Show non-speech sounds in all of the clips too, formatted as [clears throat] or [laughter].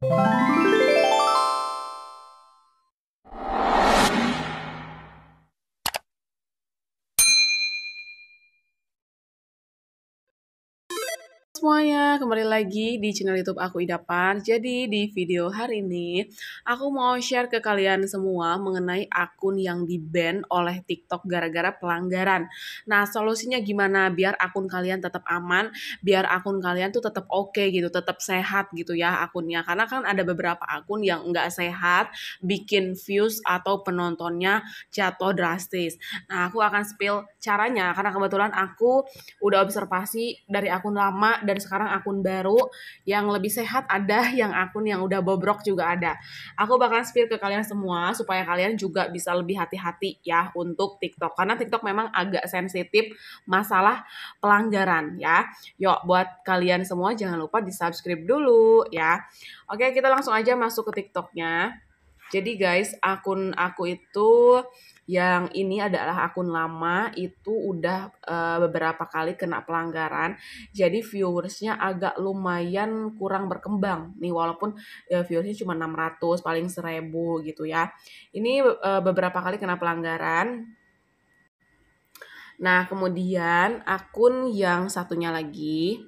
Música semuanya, kembali lagi di channel youtube aku Idapan Jadi di video hari ini, aku mau share ke kalian semua mengenai akun yang di-ban oleh TikTok gara-gara pelanggaran Nah solusinya gimana biar akun kalian tetap aman, biar akun kalian tuh tetap oke okay gitu, tetap sehat gitu ya akunnya Karena kan ada beberapa akun yang nggak sehat, bikin views atau penontonnya jatuh drastis Nah aku akan spill caranya, karena kebetulan aku udah observasi dari akun lama dan dan sekarang akun baru yang lebih sehat ada, [laughs] yang akun yang udah bobrok juga ada. Aku bakalan spill ke kalian semua supaya kalian juga bisa lebih hati-hati ya untuk TikTok karena TikTok memang agak sensitif masalah pelanggaran ya. Yuk buat kalian semua jangan lupa di-subscribe dulu ya. Oke, kita langsung aja masuk ke TikToknya. Jadi guys, akun aku itu yang ini adalah akun lama itu udah uh, beberapa kali kena pelanggaran. Jadi viewersnya agak lumayan kurang berkembang nih walaupun uh, viewersnya cuma 600 paling 1000 gitu ya. Ini uh, beberapa kali kena pelanggaran. Nah, kemudian akun yang satunya lagi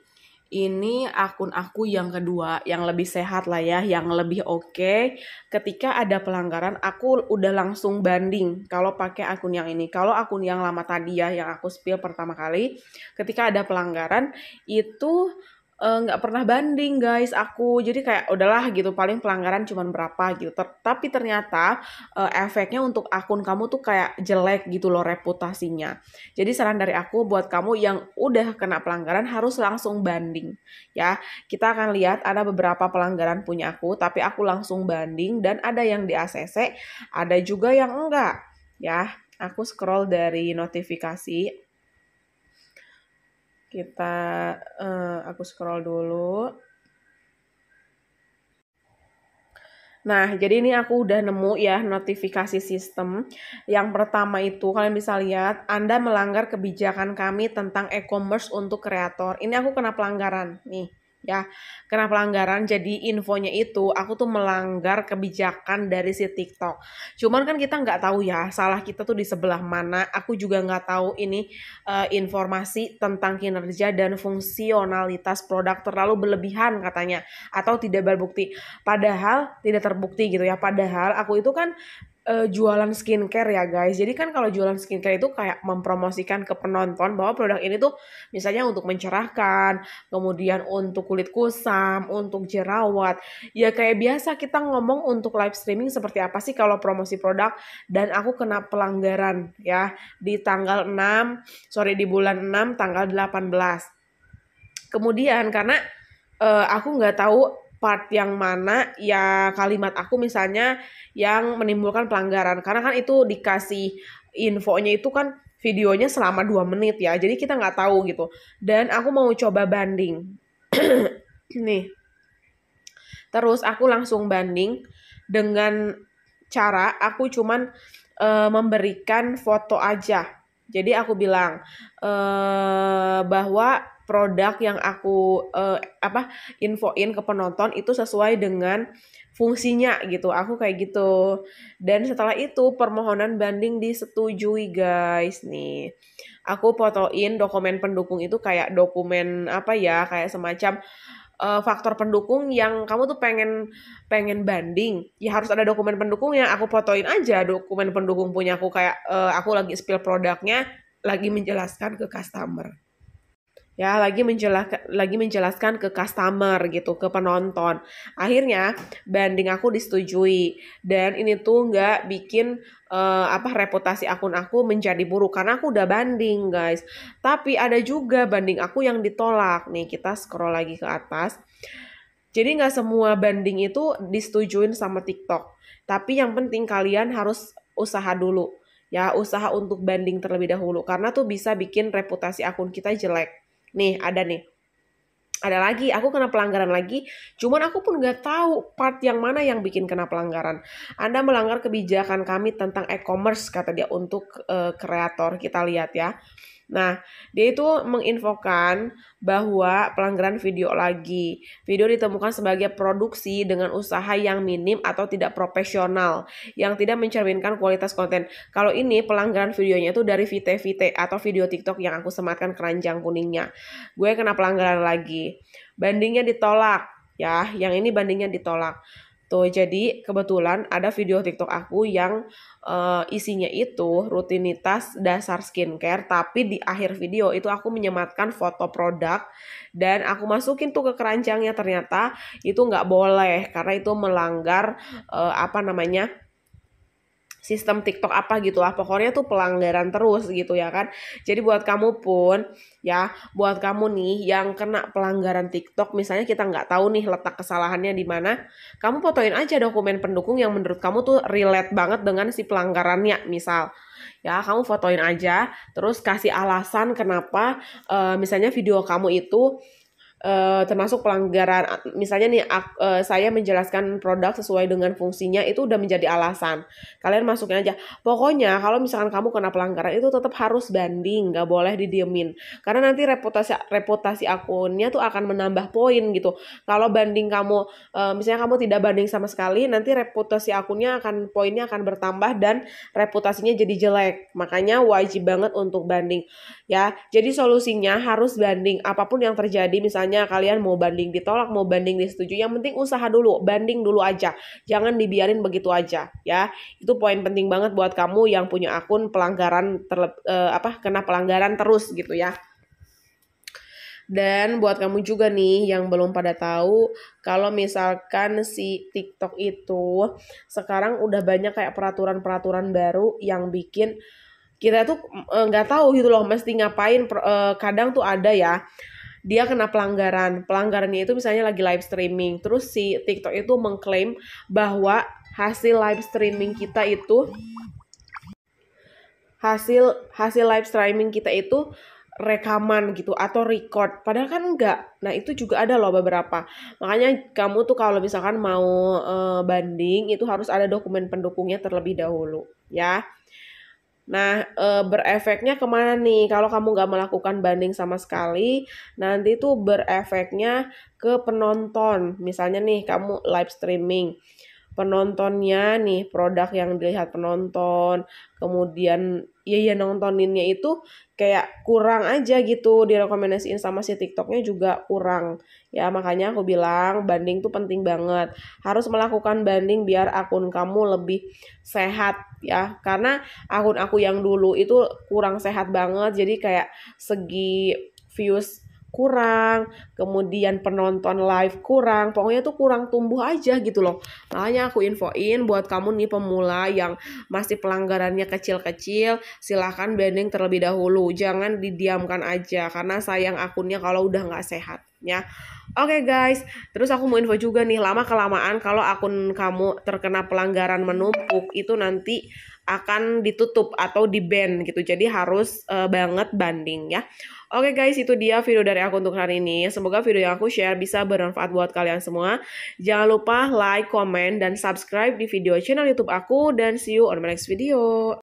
ini akun aku yang kedua yang lebih sehat lah ya yang lebih oke okay. ketika ada pelanggaran aku udah langsung banding kalau pakai akun yang ini kalau akun yang lama tadi ya yang aku spill pertama kali ketika ada pelanggaran itu Eh, nggak uh, pernah banding guys aku jadi kayak udahlah gitu paling pelanggaran cuman berapa gitu Ter tapi ternyata uh, efeknya untuk akun kamu tuh kayak jelek gitu loh reputasinya jadi saran dari aku buat kamu yang udah kena pelanggaran harus langsung banding ya kita akan lihat ada beberapa pelanggaran punya aku tapi aku langsung banding dan ada yang di ACC ada juga yang enggak ya aku scroll dari notifikasi kita uh, aku scroll dulu Nah, jadi ini aku udah nemu ya notifikasi sistem. Yang pertama itu kalian bisa lihat Anda melanggar kebijakan kami tentang e-commerce untuk kreator. Ini aku kena pelanggaran nih ya kena pelanggaran jadi infonya itu aku tuh melanggar kebijakan dari si TikTok cuman kan kita nggak tahu ya salah kita tuh di sebelah mana aku juga nggak tahu ini uh, informasi tentang kinerja dan fungsionalitas produk terlalu berlebihan katanya atau tidak berbukti padahal tidak terbukti gitu ya padahal aku itu kan uh, jualan skincare ya guys. Jadi kan kalau jualan skincare itu kayak mempromosikan ke penonton bahwa produk ini tuh misalnya untuk mencerahkan, kemudian untuk kulit kusam, untuk jerawat. Ya kayak biasa kita ngomong untuk live streaming seperti apa sih kalau promosi produk dan aku kena pelanggaran ya di tanggal 6, sorry di bulan 6 tanggal 18. Kemudian karena uh, aku nggak tahu part yang mana ya kalimat aku misalnya yang menimbulkan pelanggaran karena kan itu dikasih infonya itu kan videonya selama dua menit ya jadi kita nggak tahu gitu dan aku mau coba banding [clears throat] nih terus aku langsung banding dengan cara aku cuman e, memberikan foto aja jadi aku bilang e, bahwa produk yang aku uh, apa infoin ke penonton itu sesuai dengan fungsinya gitu. Aku kayak gitu. Dan setelah itu permohonan banding disetujui guys nih. Aku fotoin dokumen pendukung itu kayak dokumen apa ya, kayak semacam uh, faktor pendukung yang kamu tuh pengen pengen banding ya harus ada dokumen pendukung pendukungnya aku fotoin aja dokumen pendukung punya aku kayak uh, aku lagi spill produknya lagi menjelaskan ke customer ya lagi menjelaskan lagi menjelaskan ke customer gitu ke penonton akhirnya banding aku disetujui dan ini tuh nggak bikin uh, apa reputasi akun aku menjadi buruk karena aku udah banding guys tapi ada juga banding aku yang ditolak nih kita scroll lagi ke atas jadi nggak semua banding itu disetujuin sama TikTok tapi yang penting kalian harus usaha dulu ya usaha untuk banding terlebih dahulu karena tuh bisa bikin reputasi akun kita jelek Nih, ada nih. Ada lagi, aku kena pelanggaran lagi. Cuman aku pun nggak tahu part yang mana yang bikin kena pelanggaran. Anda melanggar kebijakan kami tentang e-commerce, kata dia untuk eh, kreator. Uh, kita lihat ya. Nah, dia itu menginfokan bahwa pelanggaran video lagi. Video ditemukan sebagai produksi dengan usaha yang minim atau tidak profesional, yang tidak mencerminkan kualitas konten. Kalau ini pelanggaran videonya itu dari Vite Vite atau video TikTok yang aku sematkan keranjang kuningnya. Gue kena pelanggaran lagi. Bandingnya ditolak, ya. Yang ini bandingnya ditolak. Tuh, gitu. jadi kebetulan ada video TikTok aku yang uh, isinya itu rutinitas dasar skincare, tapi di akhir video itu aku menyematkan foto produk dan aku masukin tuh ke keranjangnya ternyata itu nggak boleh karena itu melanggar uh, apa namanya sistem TikTok apa gitu lah pokoknya tuh pelanggaran terus gitu ya kan jadi buat kamu pun ya buat kamu nih yang kena pelanggaran TikTok misalnya kita nggak tahu nih letak kesalahannya di mana kamu fotoin aja dokumen pendukung yang menurut kamu tuh relate banget dengan si pelanggarannya misal ya kamu fotoin aja terus kasih alasan kenapa uh, misalnya video kamu itu uh, termasuk pelanggaran misalnya nih uh, saya menjelaskan produk sesuai dengan fungsinya itu udah menjadi alasan kalian masukin aja pokoknya kalau misalkan kamu kena pelanggaran itu tetap harus banding nggak boleh didiemin karena nanti reputasi reputasi akunnya tuh akan menambah poin gitu kalau banding kamu uh, misalnya kamu tidak banding sama sekali nanti reputasi akunnya akan poinnya akan bertambah dan reputasinya jadi jelek makanya wajib banget untuk banding ya jadi solusinya harus banding apapun yang terjadi misalnya misalnya kalian mau banding ditolak, mau banding disetujui, yang penting usaha dulu, banding dulu aja. Jangan dibiarin begitu aja ya. Itu poin penting banget buat kamu yang punya akun pelanggaran terle eh, apa kena pelanggaran terus gitu ya. Dan buat kamu juga nih yang belum pada tahu, kalau misalkan si TikTok itu sekarang udah banyak kayak peraturan-peraturan baru yang bikin kita tuh eh, nggak e, tahu gitu loh mesti ngapain e, kadang tuh ada ya dia kena pelanggaran. Pelanggarannya itu misalnya lagi live streaming. Terus si TikTok itu mengklaim bahwa hasil live streaming kita itu hasil hasil live streaming kita itu rekaman gitu atau record padahal kan enggak nah itu juga ada loh beberapa makanya kamu tuh kalau misalkan mau e, banding itu harus ada dokumen pendukungnya terlebih dahulu ya Nah, e, berefeknya kemana nih? Kalau kamu nggak melakukan banding sama sekali, nanti tuh berefeknya ke penonton. Misalnya nih, kamu live streaming penontonnya nih produk yang dilihat penonton kemudian ya ya nontoninnya itu kayak kurang aja gitu direkomendasiin sama si TikToknya juga kurang ya makanya aku bilang banding tuh penting banget harus melakukan banding biar akun kamu lebih sehat ya karena akun aku yang dulu itu kurang sehat banget jadi kayak segi views kurang, kemudian penonton live kurang, pokoknya tuh kurang tumbuh aja gitu loh. Makanya aku infoin buat kamu nih pemula yang masih pelanggarannya kecil-kecil, silahkan banding terlebih dahulu, jangan didiamkan aja karena sayang akunnya kalau udah nggak sehat ya. Oke okay guys, terus aku mau info juga nih lama kelamaan kalau akun kamu terkena pelanggaran menumpuk itu nanti akan ditutup atau di ban gitu. Jadi harus uh, banget banding ya. Oke okay guys, itu dia video dari aku untuk hari ini. Semoga video yang aku share bisa bermanfaat buat kalian semua. Jangan lupa like, comment, dan subscribe di video channel YouTube aku. Dan see you on my next video.